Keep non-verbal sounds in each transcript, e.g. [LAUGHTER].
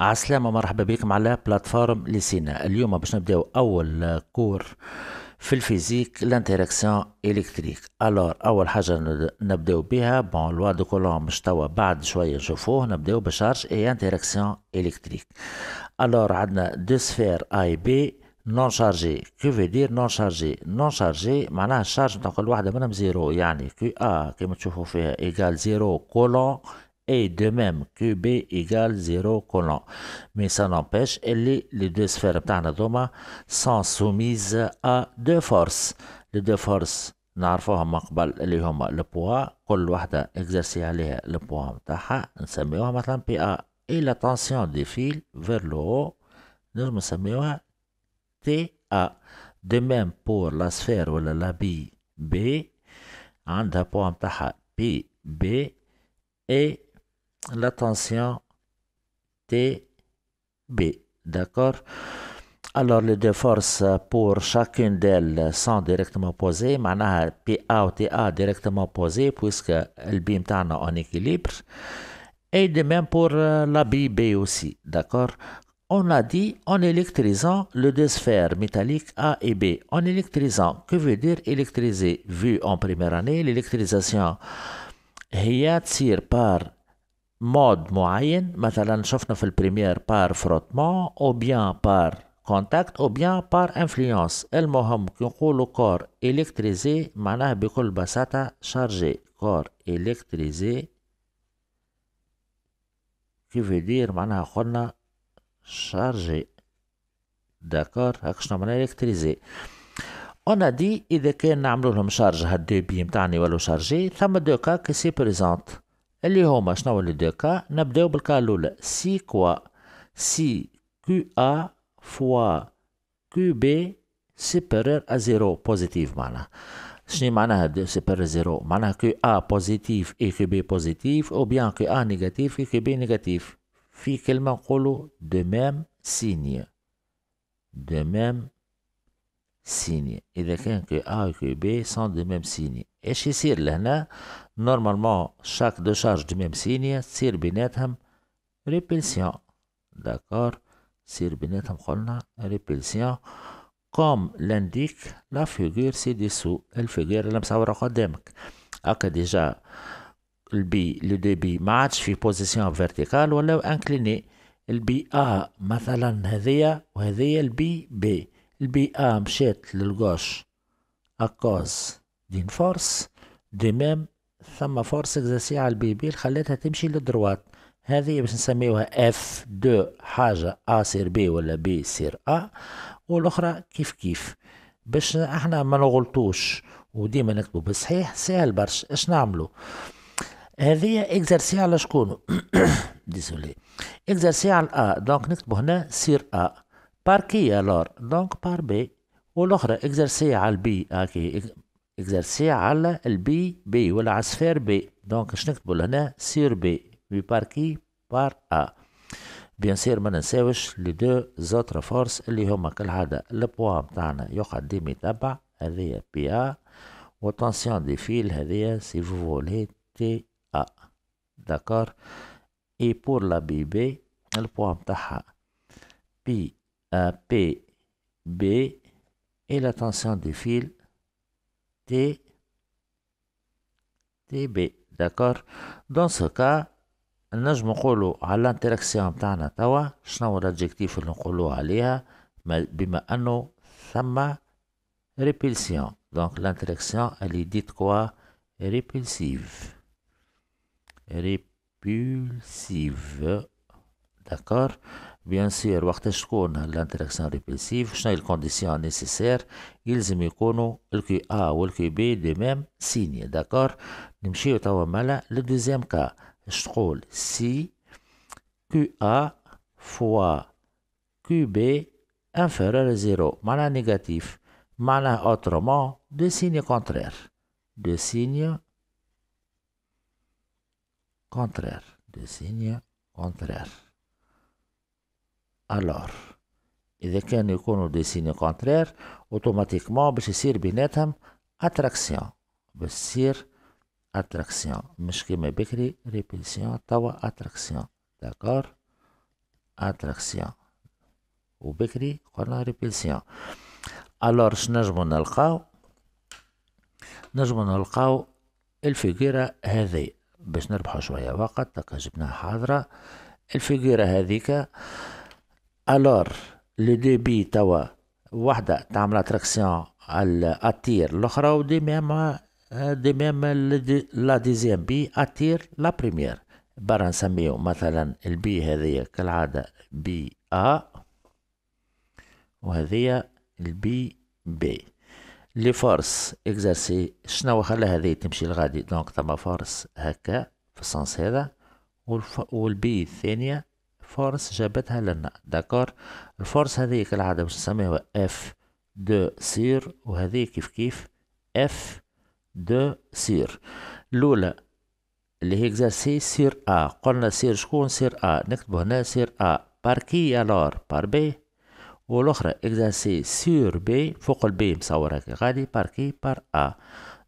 عسلامة مرحبا بكم على بلاتفورم لسينا اليوم باش نبداو أول كور في الفيزيك لانتيراكسيون الكتريك الور أول حاجة نبداو بها بون لوا دو كولوم مش توا بعد شوية نشوفوه نبداو بشارج اي انتيراكسيون الكتريك الور عندنا دو سفير اي بي نون شارجي كو في دير نون شارجي نون شارجي معناها الشارج نتاع كل واحدة منهم زيرو يعني كي ا كيما تشوفوا فيها ايكال زيرو كولون et de même que B égale 0 colon. Mais ça n'empêche, les, les deux sphères sont soumises à deux forces. Les deux forces نعرفوهم من قبل اللي هما البوا كل le اكزرسي عليها البوا متاعها نسميوها مثلا la ا la لا des دي فيل فير لو هو نجم نسميوها تي ا دو ميم بور لا ولا لا بي بي عندها بوا la tension B. D'accord alors les deux forces pour chacune d'elles sont directement posées معناها PA ou TA directement posées puisque le B en équilibre et de même pour euh, la B aussi d'accord on a dit en électrisant les deux sphères métalliques A et B. En électrisant, que veut dire électriser Vu en première année, l'électrisation, réattire par مود معين مثلا شفنا في البريمير بار فروتمون او بيان بار كونتاكت او بيان بار انفلونس المهم كي نقولوا كور الكتريزي معناه بكل بساطة شارجي كور الكتريزي كيف يدير معناها قلنا شارجي داكور هاك شنو معناها الكتريزي انا دي اذا كان نعملو لهم شارج هاد دوبي بي متاعنا يولو شارجي ثم دو كا كي سي بريزونت اللي هما شنو لي دو كا نبداو بالكا الاولى سي كوا سي كيو ا فوا كيو بي سيبرير ا زيرو بوزيتيف معناها شنو معناها سيبر زيرو معناها كو ا بوزيتيف اي كو بي بوزيتيف او بيان كو ا نيجاتيف اي كو بي نيجاتيف في كلمه نقولوا دو ميم سيني دو ميم سيني اذا كان كو ا كو بي سون دو ميم سيني ايش يصير لهنا نورمالمون شاك دو شارج دو ميم سيني تصير بيناتهم ريبلسيون داكور تصير بيناتهم قلنا ريبلسيون كوم لانديك لا فيغور سي ديسو الفيغور اللي مصوره قدامك هكا ديجا البي لو دي بي ما عادش في بوزيسيون فيرتيكال ولا انكليني البي ا مثلا هذيا وهذيا البي بي البيئة مشات للغوش أكوز دين فورس دي ميم ثم فورس اكزاسي على البيبي خلاتها تمشي للدروات هذه باش نسميوها اف دو حاجة ا سير بي ولا بي سير ا والاخرى كيف كيف باش احنا ما نغلطوش وديما نكتبو بالصحيح سهل برشا اش نعملو هذه اكزرسي على شكون ديسولي [COUGHS] اكزرسي على ا دونك نكتبو هنا سير ا بار كي الور دونك بار بي والاخرى اكزرسي على البي هاكي اكزرسي على البي بي ولا على سفير بي دونك اش نكتبو لهنا سير بي بي بار كي بار ا بيان سير ما ننساوش لي دو زوتر فورس اللي هما كالعادة البوا متاعنا يقعد ديما يتبع هذه بي ا وطنسيون دي فيل هذه سي فو فولي تي ا داكور اي بور لا بي بي البوا متاعها بي A, P, B, et la tension des fils T, T, B. D'accord Dans ce cas, nous allons parler de l'interaction que nous avons ici. Nous allons parler de l'interaction que nous avons ici, mais nous allons parler de la répulsion. Donc, l'interaction, elle est dite quoi Répulsive. Répulsive. D'accord Bien sûr, je connais l'interaction répressive. Je connais les conditions nécessaires. Ils me connaissent le QA ou le QB de même signe. D'accord Je vais vous donner Le deuxième cas, je trouve que si QA fois QB inférieur à 0, Mala négatif, malin autrement, deux signes contraires. Deux signes contraires. Deux signes contraires. الور اذا كانوا يكونوا دي سيني كونترير اوتوماتيكمون باش يصير بيناتهم اتراكسيون باش تصير اتراكسيون مش كيما بكري ريبيلسيون توا اتراكسيون داكور اتراكسيون وبكري قلنا ريبيلسيون الور شنجمو نلقاو نجمو نلقاو الفيغيرا هذه باش نربحو شوية وقت تلقى جبناها حاضرة الفيغيرا هذيك الور لو دو بي توا وحده تعمل اتراكسيون اتير الاخرى ودي ميم دي ميم لا ديزيام بي اتير لا بريمير برا نسميو مثلا البي هذه كالعادة بي ا وهذه البي بي لي فورس اكزرسي شنو خلى هذه تمشي لغادي دونك ثما فورس هكا في السنس هذا والبي الثانية فارس جابتها لنا داكار الفارس هذه كالعادة باش نسميوها اف دو سير وهذه كيف كيف اف دو سير الاولى اللي هي اكزارسي سير ا قلنا سير شكون سير ا نكتبو هنا سير ا بار كي الور بار بي والاخرى اكزارسي سير بي فوق البي مصور هكا غادي بار كي بار ا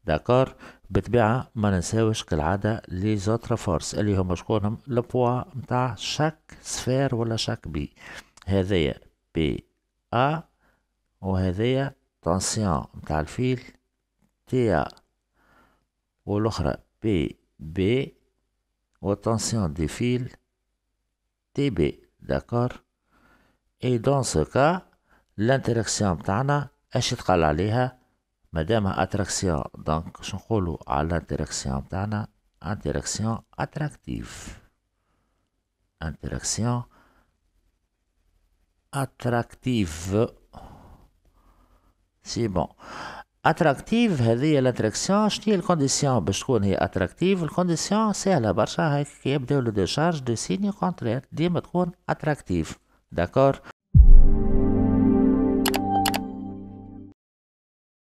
داكور بطبيعة ما ننساوش كالعادة لي زوتر فورس اللي هما شكونهم لبوا متاع شاك سفير ولا شاك بي هذايا بي أ وهذايا تنسيون متاع الفيل تي أ والأخرى بي بي والتنسيون دي فيل تي بي داكور اي دون سو كا الانتراكسيون متاعنا اش تقال عليها Madame attraction, donc je vais vous direction, l'interaction, Interaction attractive. Interaction attractive. C'est bon. Attractive, c'est l'interaction, la condition, est ben, attractive. condition, c'est à la barcha hein, qui est de charge de signes contraire, je vais D'accord?